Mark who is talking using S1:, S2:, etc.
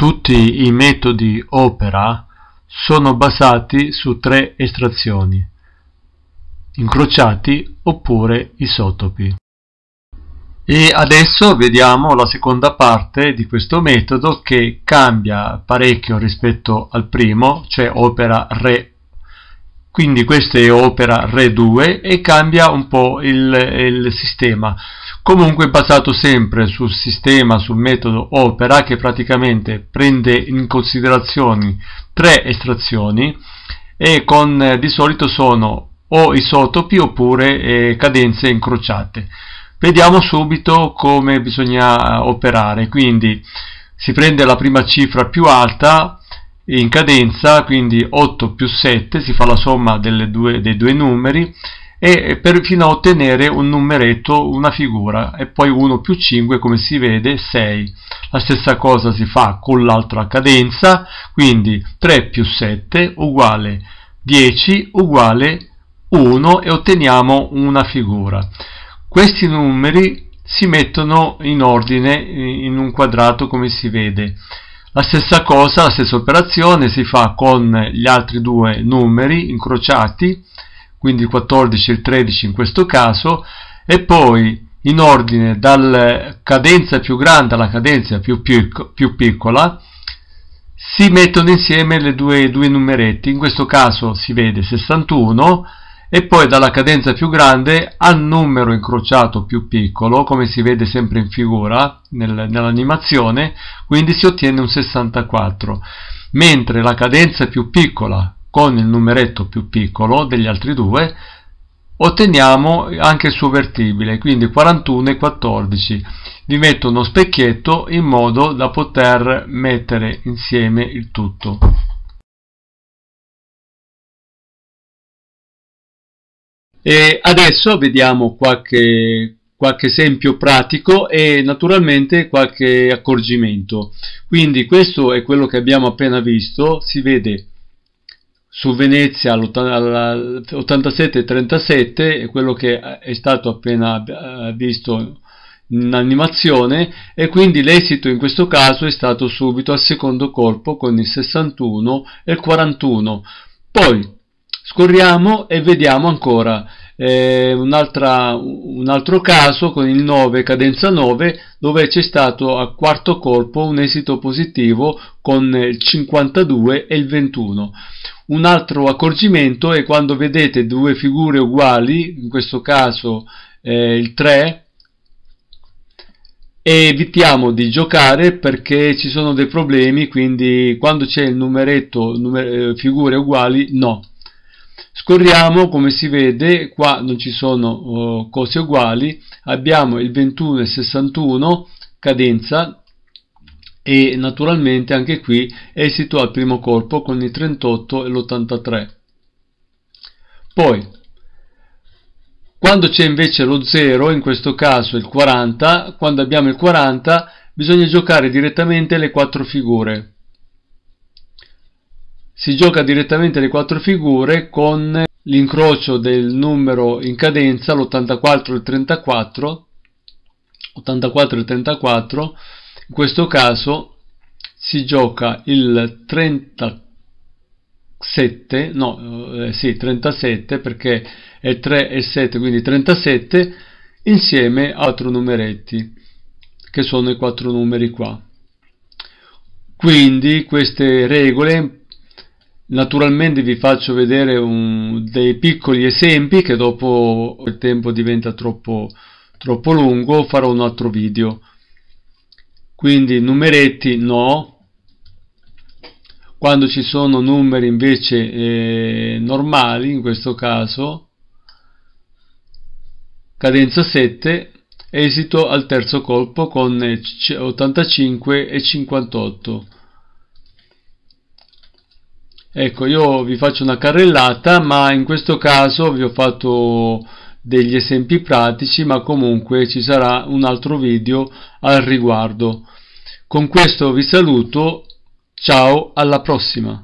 S1: Tutti i metodi Opera sono basati su tre estrazioni, incrociati oppure isotopi. E adesso vediamo la seconda parte di questo metodo che cambia parecchio rispetto al primo, cioè opera re quindi questa è opera re 2 e cambia un po' il, il sistema comunque basato sempre sul sistema sul metodo opera che praticamente prende in considerazione tre estrazioni e con eh, di solito sono o isotopi oppure eh, cadenze incrociate vediamo subito come bisogna eh, operare quindi si prende la prima cifra più alta in cadenza, quindi 8 più 7 si fa la somma due, dei due numeri e per, fino a ottenere un numeretto, una figura e poi 1 più 5 come si vede 6 la stessa cosa si fa con l'altra cadenza quindi 3 più 7 uguale 10 uguale 1 e otteniamo una figura questi numeri si mettono in ordine in un quadrato come si vede la stessa cosa, la stessa operazione si fa con gli altri due numeri incrociati, quindi il 14 e il 13 in questo caso, e poi in ordine dalla cadenza più grande alla cadenza più, pic più piccola si mettono insieme i due, due numeretti, in questo caso si vede 61 e poi dalla cadenza più grande al numero incrociato più piccolo, come si vede sempre in figura nel, nell'animazione, quindi si ottiene un 64, mentre la cadenza più piccola con il numeretto più piccolo degli altri due otteniamo anche il suo vertibile, quindi 41 e 14. Vi metto uno specchietto in modo da poter mettere insieme il tutto. E adesso vediamo qualche, qualche esempio pratico e naturalmente qualche accorgimento. Quindi questo è quello che abbiamo appena visto, si vede su Venezia l87 37 è quello che è stato appena eh, visto in animazione e quindi l'esito in questo caso è stato subito al secondo colpo con il 61 e il 41. Poi scorriamo e vediamo ancora eh, un, un altro caso con il 9 cadenza 9 dove c'è stato a quarto colpo un esito positivo con il 52 e il 21 un altro accorgimento è quando vedete due figure uguali in questo caso eh, il 3 evitiamo di giocare perché ci sono dei problemi quindi quando c'è il numeretto numer eh, figure uguali no scorriamo come si vede qua non ci sono oh, cose uguali abbiamo il 21 e 61 cadenza e naturalmente anche qui esito al primo colpo con il 38 e l'83 poi quando c'è invece lo 0 in questo caso il 40 quando abbiamo il 40 bisogna giocare direttamente le quattro figure si gioca direttamente le quattro figure con l'incrocio del numero in cadenza, l'84 e il 34, 84 e 34, in questo caso si gioca il 37, no, eh, sì, 37 perché è 3 e 7, quindi 37 insieme a 4 numeretti che sono i 4 numeri qua. Quindi queste regole Naturalmente vi faccio vedere un, dei piccoli esempi che dopo il tempo diventa troppo, troppo lungo, farò un altro video. Quindi numeretti no, quando ci sono numeri invece eh, normali, in questo caso, cadenza 7, esito al terzo colpo con 85 eh, e 58 ecco io vi faccio una carrellata ma in questo caso vi ho fatto degli esempi pratici ma comunque ci sarà un altro video al riguardo con questo vi saluto ciao alla prossima